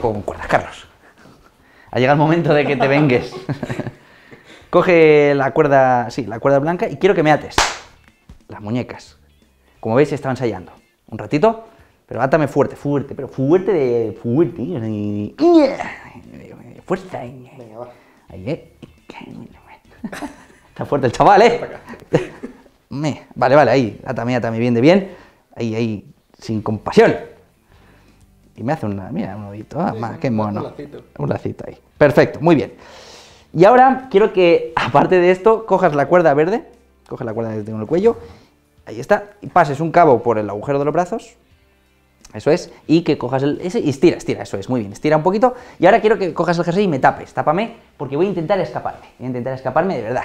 con cuerdas, Carlos. Ha llegado el momento de que te vengues. Coge la cuerda, sí, la cuerda blanca y quiero que me ates las muñecas. Como veis, estaba ensayando. Un ratito, pero átame fuerte, fuerte, pero fuerte de fuerte. Fuerza. Ahí, eh. Está fuerte el chaval, ¿eh? Vale, vale, ahí. átame, átame bien de bien. Ahí, ahí. Sin compasión. Y me hace una, mira, un nudito. Ah, qué mono. Un lacito. Un lacito ahí. Perfecto, muy bien. Y ahora quiero que, aparte de esto, cojas la cuerda verde, coge la cuerda que tengo en el cuello, ahí está, y pases un cabo por el agujero de los brazos, eso es, y que cojas el... Ese, y estira, estira, eso es, muy bien, estira un poquito, y ahora quiero que cojas el jersey y me tapes, tápame, porque voy a intentar escaparme, voy a intentar escaparme de verdad.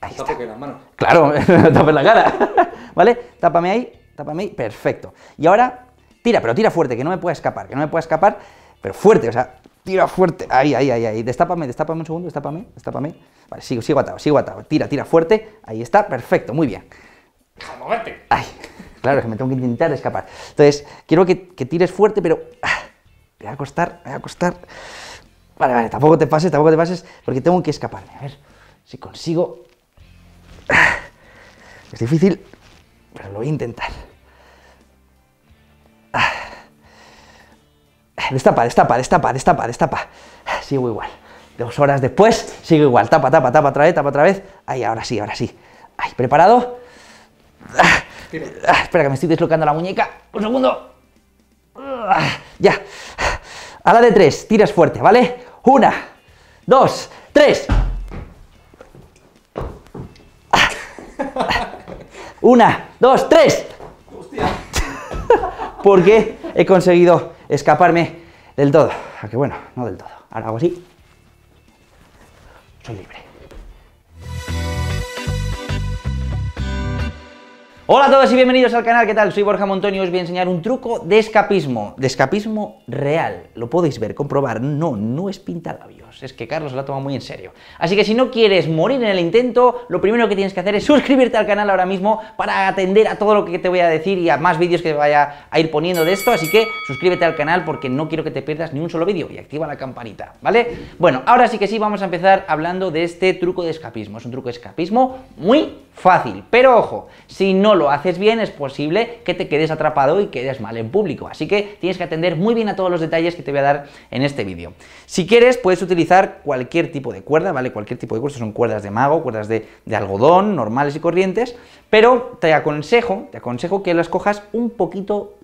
Ahí está. las manos. Claro, tapes la cara, ¿vale? Tápame ahí, tápame ahí, perfecto. Y ahora Tira, pero tira fuerte, que no me pueda escapar, que no me pueda escapar, pero fuerte, o sea, tira fuerte. Ahí, ahí, ahí, ahí. Destápame, destápame un segundo, destápame, destápame. Vale, sigo, sigo atado, sigo atado. Tira, tira fuerte. Ahí está, perfecto, muy bien. ¡Moverte! Ay, claro, que me tengo que intentar escapar. Entonces, quiero que, que tires fuerte, pero. Ah, me va a costar, me va a costar. Vale, vale, tampoco te pases, tampoco te pases, porque tengo que escaparme. A ver si consigo. Ah, es difícil, pero lo voy a intentar. destapa, destapa, destapa, destapa, destapa. Sigo igual. Dos horas después, sigo igual. Tapa, tapa, tapa otra vez, tapa otra vez. Ahí, ahora sí, ahora sí. Ahí, ¿preparado? Ah, espera, que me estoy deslocando la muñeca. Un segundo. Ah, ya. A la de tres, tiras fuerte, ¿vale? Una, dos, tres. Ah. una, dos, tres. Hostia. Porque he conseguido escaparme del todo, aunque ah, bueno, no del todo. Ahora hago así. Soy libre. Hola a todos y bienvenidos al canal, ¿qué tal? Soy Borja Montón y os voy a enseñar un truco de escapismo, de escapismo real. Lo podéis ver, comprobar, no, no es pintalabios, es que Carlos lo ha tomado muy en serio. Así que si no quieres morir en el intento, lo primero que tienes que hacer es suscribirte al canal ahora mismo para atender a todo lo que te voy a decir y a más vídeos que vaya a ir poniendo de esto, así que suscríbete al canal porque no quiero que te pierdas ni un solo vídeo y activa la campanita, ¿vale? Bueno, ahora sí que sí, vamos a empezar hablando de este truco de escapismo. Es un truco de escapismo muy fácil, pero ojo, si no lo lo haces bien, es posible que te quedes atrapado y quedes mal en público. Así que tienes que atender muy bien a todos los detalles que te voy a dar en este vídeo. Si quieres, puedes utilizar cualquier tipo de cuerda, ¿vale? Cualquier tipo de cuerda, son cuerdas de mago, cuerdas de, algodón, normales y corrientes, pero te aconsejo, te aconsejo que las cojas un poquito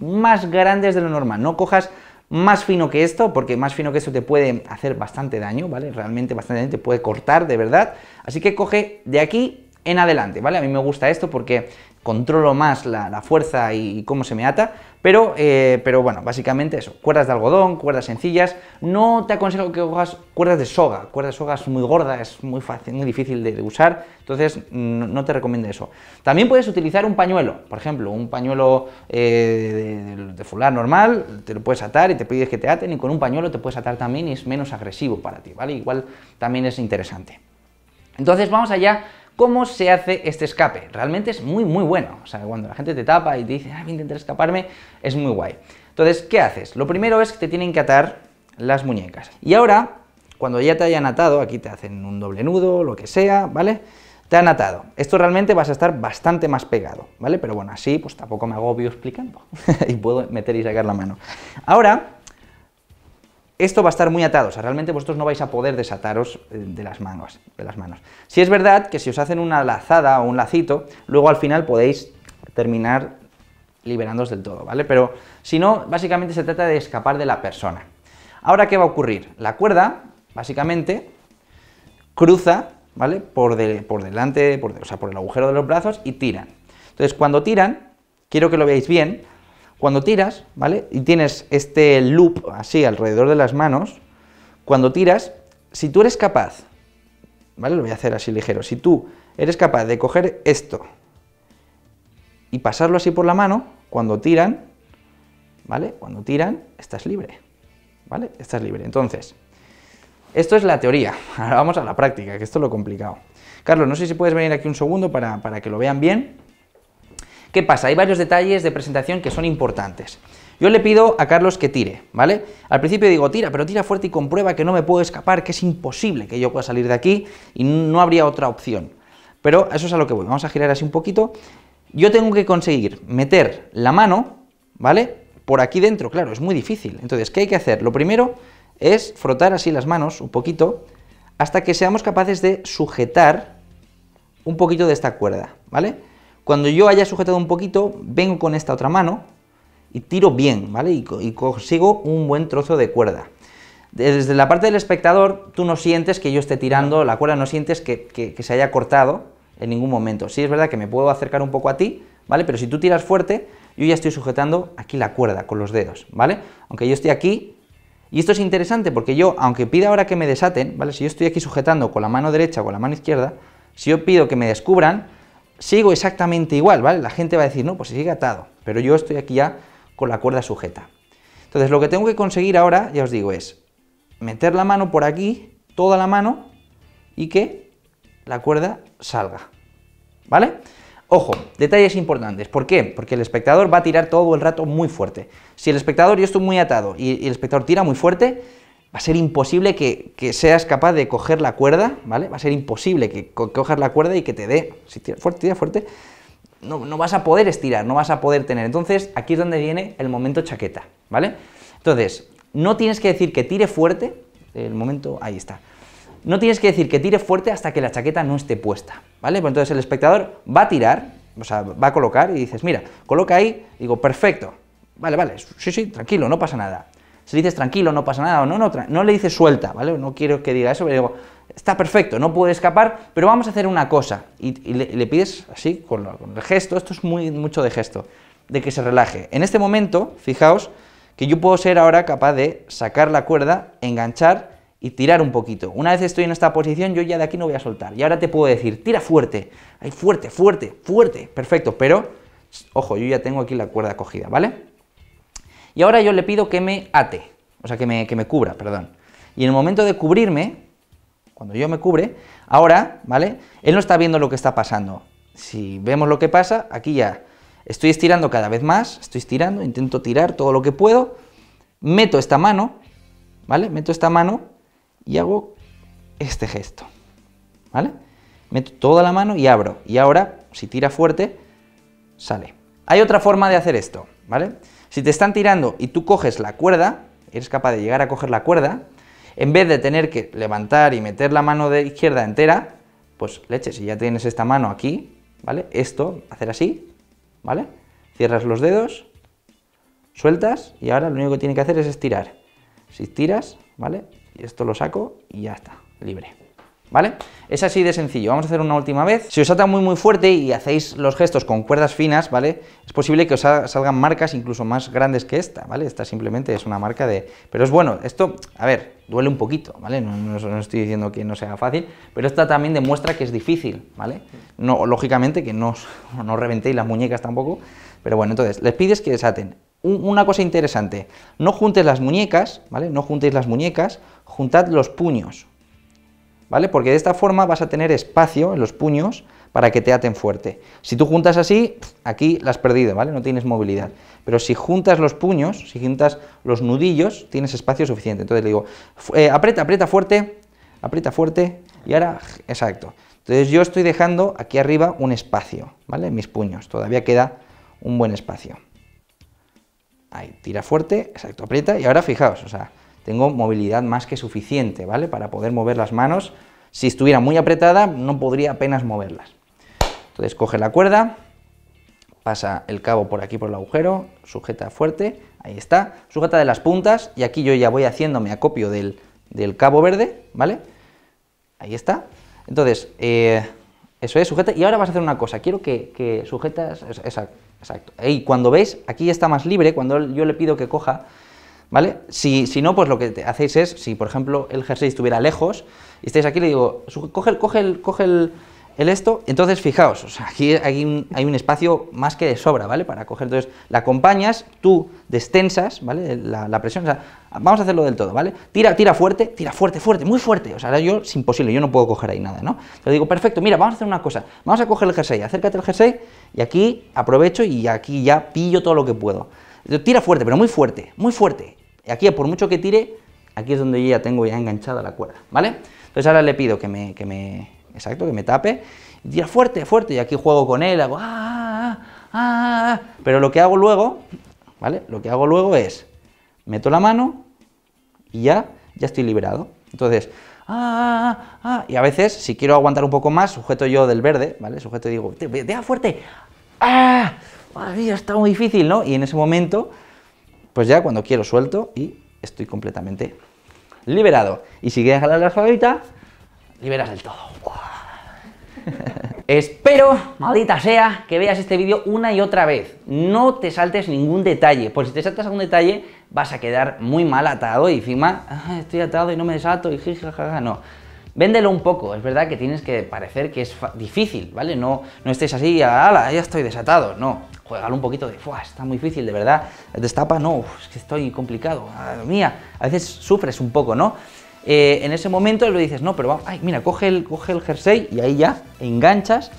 más grandes de lo normal, no cojas más fino que esto, porque más fino que esto te puede hacer bastante daño, ¿vale? Realmente bastante daño, te puede cortar de verdad. Así que coge de aquí en adelante, ¿vale? A mí me gusta esto porque controlo más la, fuerza y, cómo se me ata, pero, eh, pero bueno, básicamente eso, cuerdas de algodón, cuerdas sencillas, no te aconsejo que hagas cuerdas de soga, cuerdas de soga es muy gorda, es muy fácil, muy difícil de, usar, entonces mm, no, te recomiendo eso. También puedes utilizar un pañuelo, por ejemplo, un pañuelo eh, de, de, fular normal, te lo puedes atar y te pides que te aten, y con un pañuelo te puedes atar también y es menos agresivo para ti, ¿vale? Igual también es interesante. Entonces vamos allá ¿Cómo se hace este escape? Realmente es muy, muy bueno. O sea, cuando la gente te tapa y te dice, ah, voy a intentar escaparme, es muy guay. Entonces, ¿qué haces? Lo primero es que te tienen que atar las muñecas. Y ahora, cuando ya te hayan atado, aquí te hacen un doble nudo, lo que sea, ¿vale? Te han atado. Esto realmente vas a estar bastante más pegado, ¿vale? Pero bueno, así pues tampoco me agobio explicando y puedo meter y sacar la mano. Ahora, esto va a estar muy atado, o sea, realmente vosotros no vais a poder desataros eh, de las manos. De las manos. Si es verdad que si os hacen una lazada o un lacito, luego al final podéis terminar liberándoos del todo, ¿vale? Pero si no, básicamente se trata de escapar de la persona. Ahora, ¿qué va a ocurrir? La cuerda, básicamente, cruza, ¿vale? Por, por delante, por o sea, por el agujero de los brazos y tiran. Entonces, cuando tiran, quiero que lo veáis bien, cuando tiras, ¿vale? Y tienes este loop así alrededor de las manos, cuando tiras, si tú eres capaz, ¿vale? Lo voy a hacer así ligero, si tú eres capaz de coger esto y pasarlo así por la mano, cuando tiran, ¿vale? Cuando tiran, estás libre, ¿vale? Estás libre. Entonces, esto es la teoría, ahora vamos a la práctica, que esto es lo complicado. Carlos, no sé si puedes venir aquí un segundo para, para que lo vean bien. ¿Qué pasa? Hay varios detalles de presentación que son importantes. Yo le pido a Carlos que tire, ¿vale? Al principio digo, tira, pero tira fuerte y comprueba que no me puedo escapar, que es imposible que yo pueda salir de aquí y no habría otra opción. Pero eso es a lo que voy. Vamos a girar así un poquito. Yo tengo que conseguir meter la mano, ¿vale? Por aquí dentro, claro, es muy difícil. Entonces, ¿qué hay que hacer? Lo primero es frotar así las manos un poquito hasta que seamos capaces de sujetar un poquito de esta cuerda, ¿vale? Cuando yo haya sujetado un poquito, vengo con esta otra mano y tiro bien, ¿vale? Y, consigo un buen trozo de cuerda. Desde la parte del espectador, tú no sientes que yo esté tirando la cuerda, no sientes que, se haya cortado en ningún momento. Sí es verdad que me puedo acercar un poco a ti, ¿vale? Pero si tú tiras fuerte, yo ya estoy sujetando aquí la cuerda con los dedos, ¿vale? Aunque yo esté aquí, y esto es interesante porque yo, aunque pida ahora que me desaten, ¿vale? Si yo estoy aquí sujetando con la mano derecha o con la mano izquierda, si yo pido que me descubran, sigo exactamente igual, ¿vale? La gente va a decir, no, pues sigue atado, pero yo estoy aquí ya con la cuerda sujeta. Entonces lo que tengo que conseguir ahora, ya os digo, es meter la mano por aquí, toda la mano, y que la cuerda salga, ¿vale? Ojo, detalles importantes. ¿Por qué? Porque el espectador va a tirar todo el rato muy fuerte. Si el espectador, yo estoy muy atado, y el espectador tira muy fuerte, va a ser imposible que, seas capaz de coger la cuerda, ¿vale? Va a ser imposible que co cojas la cuerda y que te dé, si tira fuerte, tira fuerte, no, no, vas a poder estirar, no vas a poder tener. Entonces, aquí es donde viene el momento chaqueta, ¿vale? Entonces, no tienes que decir que tire fuerte, el momento, ahí está. No tienes que decir que tire fuerte hasta que la chaqueta no esté puesta, ¿vale? Pues entonces el espectador va a tirar, o sea, va a colocar y dices, mira, coloca ahí, digo, perfecto, vale, vale, sí, sí, tranquilo, no pasa nada. Si le dices tranquilo, no pasa nada, no, no le dices suelta, ¿vale? No quiero que diga eso, pero digo, está perfecto, no puede escapar, pero vamos a hacer una cosa. Y, le, pides así, con, el gesto, esto es muy, mucho de gesto, de que se relaje. En este momento, fijaos que yo puedo ser ahora capaz de sacar la cuerda, enganchar y tirar un poquito. Una vez estoy en esta posición, yo ya de aquí no voy a soltar. Y ahora te puedo decir, tira fuerte, ahí fuerte, fuerte, fuerte, perfecto, pero ojo, yo ya tengo aquí la cuerda cogida, ¿vale? Y ahora yo le pido que me ate, o sea, que me, que me cubra, perdón. Y en el momento de cubrirme, cuando yo me cubre, ahora, ¿vale? Él no está viendo lo que está pasando. Si vemos lo que pasa, aquí ya estoy estirando cada vez más, estoy estirando, intento tirar todo lo que puedo, meto esta mano, ¿vale? Meto esta mano y hago este gesto, ¿vale? Meto toda la mano y abro. Y ahora, si tira fuerte, sale. Hay otra forma de hacer esto, ¿vale? Si te están tirando y tú coges la cuerda, eres capaz de llegar a coger la cuerda, en vez de tener que levantar y meter la mano de izquierda entera, pues leche, si ya tienes esta mano aquí, ¿vale? Esto, hacer así, ¿vale? Cierras los dedos, sueltas y ahora lo único que tiene que hacer es estirar. Si tiras, ¿vale? Y esto lo saco y ya está, libre. ¿vale? Es así de sencillo, vamos a hacer una última vez. Si os ata muy muy fuerte y hacéis los gestos con cuerdas finas, ¿vale? Es posible que os salgan marcas incluso más grandes que esta, ¿vale? Esta simplemente es una marca de... Pero es bueno, esto, a ver, duele un poquito, ¿vale? No, estoy diciendo que no sea fácil, pero esta también demuestra que es difícil, ¿vale? No, lógicamente que no, reventéis las muñecas tampoco, pero bueno, entonces, les pides que desaten. una cosa interesante, no juntes las muñecas, ¿vale? No juntéis las muñecas, juntad los puños, ¿vale? Porque de esta forma vas a tener espacio en los puños para que te aten fuerte. Si tú juntas así, aquí la has perdido, ¿vale? No tienes movilidad. Pero si juntas los puños, si juntas los nudillos, tienes espacio suficiente. Entonces le digo, eh, aprieta, aprieta fuerte, aprieta fuerte, y ahora, exacto. Entonces yo estoy dejando aquí arriba un espacio, ¿vale? Mis puños, todavía queda un buen espacio. Ahí, tira fuerte, exacto, aprieta, y ahora fijaos, o sea, tengo movilidad más que suficiente, ¿vale? Para poder mover las manos. Si estuviera muy apretada, no podría apenas moverlas. Entonces coge la cuerda, pasa el cabo por aquí por el agujero, sujeta fuerte, ahí está, sujeta de las puntas y aquí yo ya voy haciéndome, acopio del, cabo verde, ¿vale? Ahí está. Entonces, eh, eso es, sujeta. Y ahora vas a hacer una cosa, quiero que, que sujetas, exacto, exacto. Y cuando veis, aquí está más libre, cuando yo le pido que coja, ¿vale? Si, si, no, pues lo que hacéis es, si por ejemplo el jersey estuviera lejos, y estáis aquí, le digo, coge, coge, el, coge el, esto, entonces fijaos, aquí, un, hay un espacio más que de sobra, ¿vale? Para coger, entonces la acompañas, tú destensas, ¿vale? La, presión, o sea, vamos a hacerlo del todo, ¿vale? Tira, tira fuerte, tira fuerte, fuerte, muy fuerte, o sea, ahora yo es imposible, yo no puedo coger ahí nada, ¿no? Te digo, perfecto, mira, vamos a hacer una cosa, vamos a coger el jersey, acércate al jersey, y aquí aprovecho y aquí ya pillo todo lo que puedo. Tira fuerte, pero muy fuerte, muy fuerte y aquí, por mucho que tire, aquí es donde yo ya tengo ya enganchada la cuerda, ¿vale? Entonces ahora le pido que me, exacto, que me tape, y tira fuerte, fuerte, y aquí juego con él, hago, ah, ah, ah, pero lo que hago luego, ¿vale? Lo que hago luego es, meto la mano y ya, ya estoy liberado. Entonces, y a veces, si quiero aguantar un poco más, sujeto yo del verde, ¿vale? Sujeto y digo, deja fuerte, ah, está muy difícil, ¿no? Y en ese momento pues ya cuando quiero suelto y estoy completamente liberado. Y si quieres jalar la suavita, liberas del todo. Espero, maldita sea, que veas este vídeo una y otra vez. No te saltes ningún detalle, porque si te saltas algún detalle vas a quedar muy mal atado y encima, ah, estoy atado y no me desato y jajaja, no. Véndelo un poco, es verdad que tienes que parecer que es difícil, ¿vale? No, no estés así, ala, ya estoy desatado, no. Juegalo un poquito de, ¡fuah! Está muy difícil, de verdad. Destapa, no, es que estoy complicado, madre mía. A veces sufres un poco, ¿no? Eh, en ese momento le dices, no, pero ay, mira, coge el, coge el jersey y ahí ya enganchas,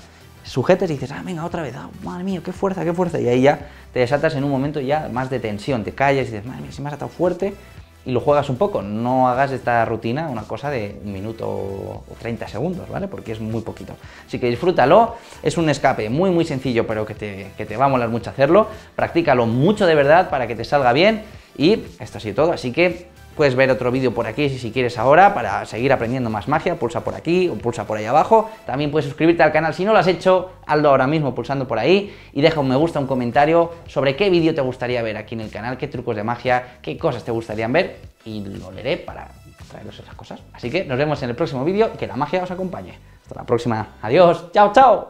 sujetas y dices, ah, venga, otra vez, ah, madre mía, qué fuerza, qué fuerza. Y ahí ya te desatas en un momento ya más de tensión, te callas y dices, madre mía, si me has atado fuerte, y lo juegas un poco. No hagas esta rutina una cosa de un minuto o 30 segundos, ¿vale? Porque es muy poquito. Así que disfrútalo. Es un escape muy, muy sencillo, pero que te, que te va a molar mucho hacerlo. Practícalo mucho de verdad para que te salga bien y esto ha sido todo, así que puedes ver otro vídeo por aquí si quieres ahora para seguir aprendiendo más magia, pulsa por aquí o pulsa por ahí abajo, también puedes suscribirte al canal si no lo has hecho, hazlo ahora mismo pulsando por ahí y deja un me gusta, un comentario sobre qué vídeo te gustaría ver aquí en el canal, qué trucos de magia, qué cosas te gustarían ver y lo leeré para traeros esas cosas. Así que nos vemos en el próximo vídeo que la magia os acompañe. Hasta la próxima, adiós, chao, chao.